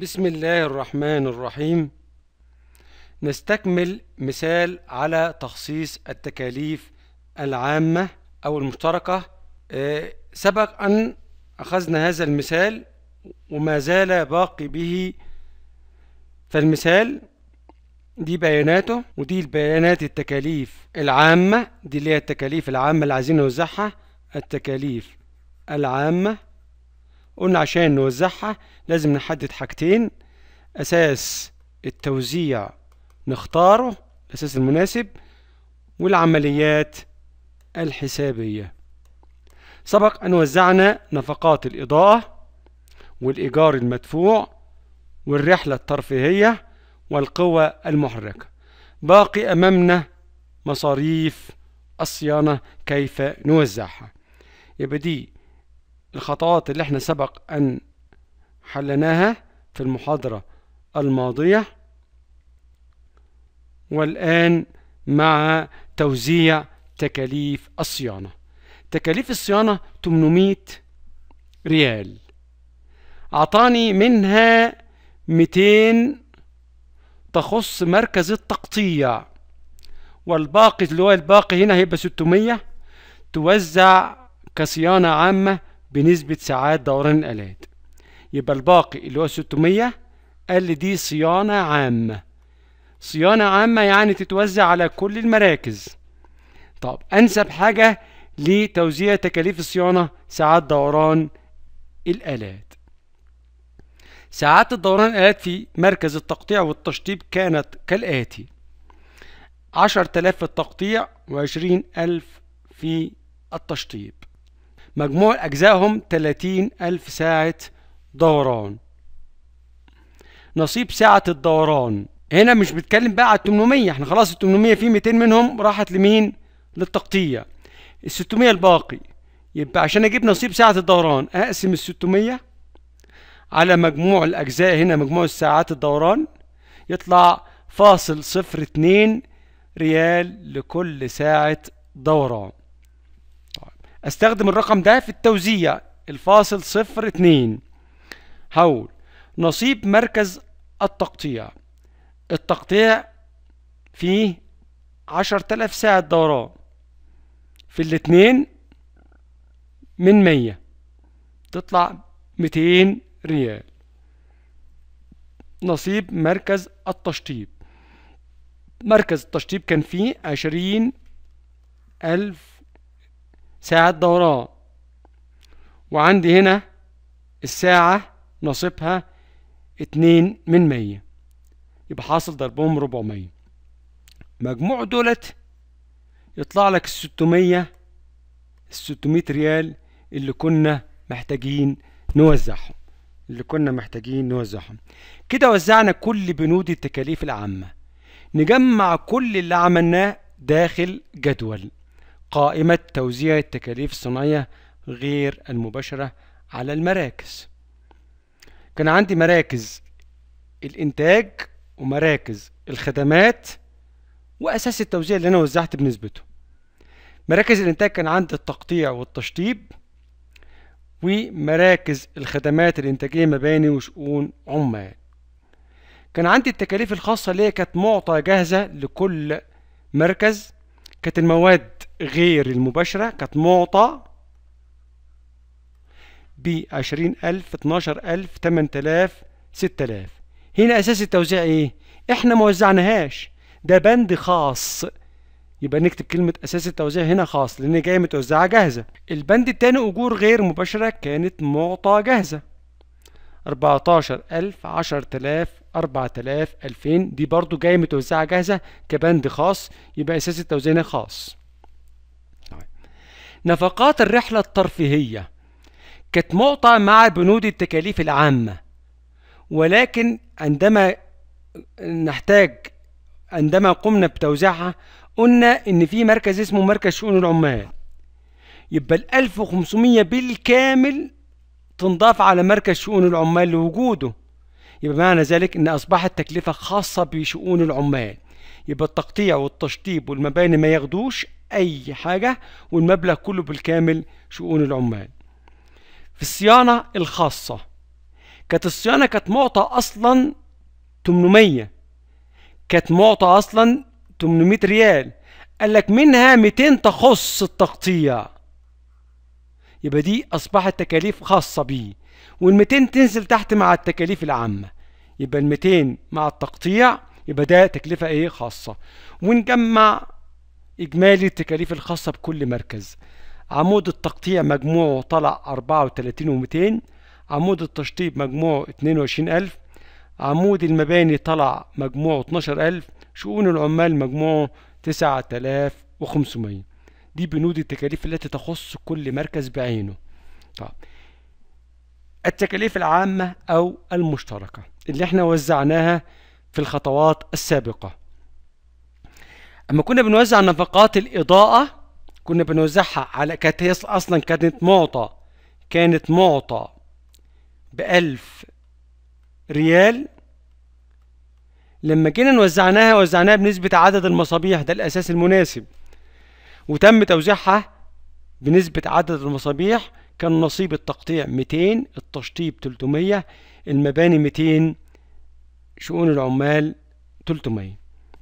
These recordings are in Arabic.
بسم الله الرحمن الرحيم نستكمل مثال على تخصيص التكاليف العامة أو المشتركة آه، سبق أن أخذنا هذا المثال وما زال باقي به فالمثال دي بياناته ودي البيانات التكاليف العامة دي اللي هي التكاليف العامة اللي عايزين نوزعها التكاليف العامة قلنا عشان نوزعها لازم نحدد حاجتين أساس التوزيع نختاره الأساس المناسب والعمليات الحسابية سبق أن وزعنا نفقات الإضاءة والإيجار المدفوع والرحلة الترفيهية والقوة المحركة باقي أمامنا مصاريف الصيانة كيف نوزعها يبقى دي الخطوات اللي احنا سبق أن حلناها في المحاضرة الماضية والآن مع توزيع تكاليف الصيانة تكاليف الصيانة 800 ريال أعطاني منها 200 تخص مركز التقطيع والباقي اللي هو الباقي هنا هيبقى 600 توزع كصيانة عامة بنسبة ساعات دوران الآلات يبقى الباقي اللي هو 600 قال لي دي صيانة عامة صيانة عامة يعني تتوزع على كل المراكز طب أنسب حاجة لتوزيع تكاليف الصيانة ساعات دوران الآلات ساعات الدوران الآلات في مركز التقطيع والتشطيب كانت كالآتي عشر تلاف في التقطيع وعشرين ألف في التشطيب مجموع أجزائهم 30 ألف ساعة دوران نصيب ساعة الدوران هنا مش بتكلم بقى على 800 احنا خلاص 800 في 200 منهم راحت لمين للتقطيع ال 600 الباقي يبقى عشان اجيب نصيب ساعة الدوران اقسم ال 600 على مجموع الاجزاء هنا مجموع الساعات الدوران يطلع فاصل صفر اتنين ريال لكل ساعة دوران استخدم الرقم ده في التوزيع الفاصل صفر اتنين هقول نصيب مركز التقطيع التقطيع فيه عشر تلاف ساعة دوران في الاتنين من مية تطلع ميتين ريال نصيب مركز التشطيب مركز التشطيب كان فيه عشرين ألف ساعات دوران وعندي هنا الساعة نصيبها اتنين من مية يبقى حاصل ضربهم ربعمية مجموع دولت يطلع لك الستمية الستمية ريال اللي كنا محتاجين نوزعهم اللي كنا محتاجين نوزعهم كده وزعنا كل بنود التكاليف العامة نجمع كل اللي عملناه داخل جدول قائمة توزيع التكاليف الصناعية غير المباشرة على المراكز كان عندي مراكز الإنتاج ومراكز الخدمات وأساس التوزيع اللي أنا وزعت بنسبته مراكز الإنتاج كان عندي التقطيع والتشطيب ومراكز الخدمات الإنتاجية مباني وشؤون عمال كان عندي التكاليف الخاصة اللي هي كانت معطى جاهزة لكل مركز كانت المواد غير المباشرة كانت معطى ب 20000 12000 8000 6000 هنا أساس التوزيع إيه؟ إحنا ما وزعناهاش ده بند خاص يبقى نكتب كلمة أساس التوزيع هنا خاص لأن جاية متوزعة جاهزة البند التاني أجور غير مباشرة كانت معطى جاهزة 14000 10000 4000 2000 دي برضو جايه متوزعه جاهزه كبند خاص يبقى اساس التوزيع خاص طيب. نفقات الرحله الترفيهيه كانت معطى مع بنود التكاليف العامه ولكن عندما نحتاج عندما قمنا بتوزيعها قلنا ان في مركز اسمه مركز شؤون العمال يبقى ال 1500 بالكامل تنضاف على مركز شؤون العمال لوجوده يبقى معنى ذلك أن أصبحت تكلفة خاصة بشؤون العمال يبقى التقطيع والتشطيب والمباني ما ياخدوش أي حاجة والمبلغ كله بالكامل شؤون العمال في الصيانة الخاصة كانت الصيانة كانت معطى أصلا 800 كانت معطى أصلا 800 ريال قال لك منها 200 تخص التقطيع يبقى دي أصبحت تكاليف خاصة بيه وال200 تنزل تحت مع التكاليف العامة يبقى ال200 مع التقطيع يبقى ده تكلفة ايه خاصة ونجمع إجمالي التكاليف الخاصة بكل مركز عمود التقطيع مجموعه طلع 34200 عمود التشطيب مجموعه 22000 عمود المباني طلع مجموعه 12000 شؤون العمال مجموعه 9500 دي بنود التكاليف التي تخص كل مركز بعينه طيب التكاليف العامة أو المشتركة اللي احنا وزعناها في الخطوات السابقة أما كنا بنوزع نفقات الإضاءة كنا بنوزعها على كانت هي أصلا كانت معطى كانت معطى بألف ريال لما جينا وزعناها وزعناها بنسبة عدد المصابيح ده الأساس المناسب وتم توزيعها بنسبة عدد المصابيح كان نصيب التقطيع 200 التشطيب 300 المباني 200 شؤون العمال 300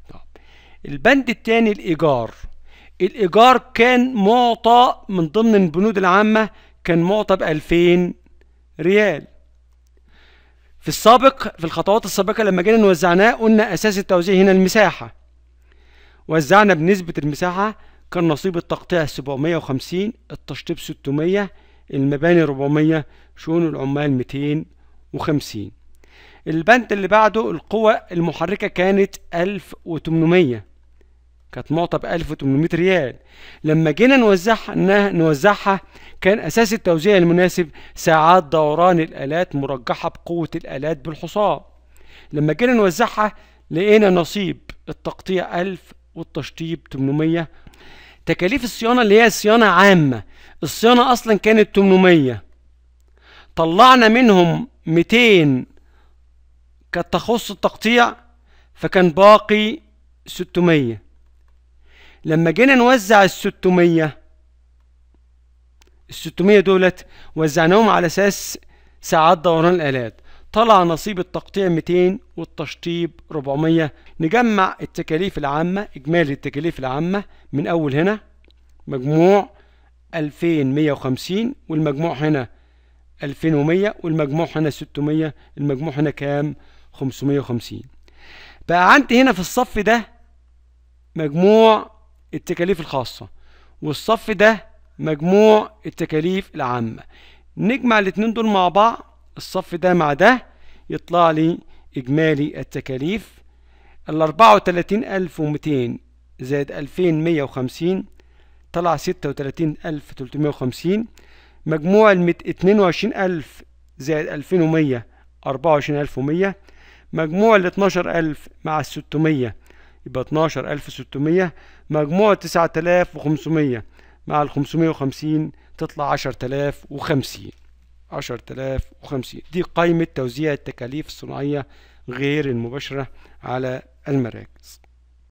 طب. البند الثاني الإيجار الإيجار كان معطى من ضمن البنود العامة كان معطى ب 2000 ريال في السابق في الخطوات السابقة لما جينا وزعناه قلنا أساس التوزيع هنا المساحة وزعنا بنسبة المساحة كان نصيب التقطيع 750 التشطيب 600 المباني 400 شؤون العمال 250 البند اللي بعده القوة المحركة كانت 1800 كانت معطى ب 1800 ريال لما جينا نوزعها نوزعها كان اساس التوزيع المناسب ساعات دوران الالات مرجحه بقوه الالات بالحصان لما جينا نوزعها لقينا نصيب التقطيع 1000 والتشطيب 800 تكاليف الصيانة اللي هي صيانة عامة الصيانة أصلا كانت 800 طلعنا منهم 200 كانت تخص التقطيع فكان باقي 600 لما جينا نوزع ال 600 ال 600 دولت وزعناهم على أساس ساعات دوران الآلات طلع نصيب التقطيع 200 والتشطيب 400 نجمع التكاليف العامة إجمالي التكاليف العامة من أول هنا مجموع 2150 والمجموع هنا 2100 والمجموع هنا 600 المجموع هنا كام 550 بقى عندي هنا في الصف ده مجموع التكاليف الخاصة والصف ده مجموع التكاليف العامة نجمع الاتنين دول مع بعض الصف ده مع ده يطلع لي إجمالي التكاليف الأربعة وتلاتين ألف ومتين زائد ألفين مية وخمسين طلع ستة وتلاتين ألف تلتمية وخمسين مجموع اتنين وعشرين ألف زائد ألفين ومية أربعة وعشرين ألف ومية مجموع الاتناشر ألف مع الستمية يبقى اتناشر ألف ستمية مجموع تسعة آلاف وخمسمية مع الخمسمية وخمسين تطلع عشر آلاف وخمسين 10050 دي قائمة توزيع التكاليف الصناعية غير المباشرة على المراكز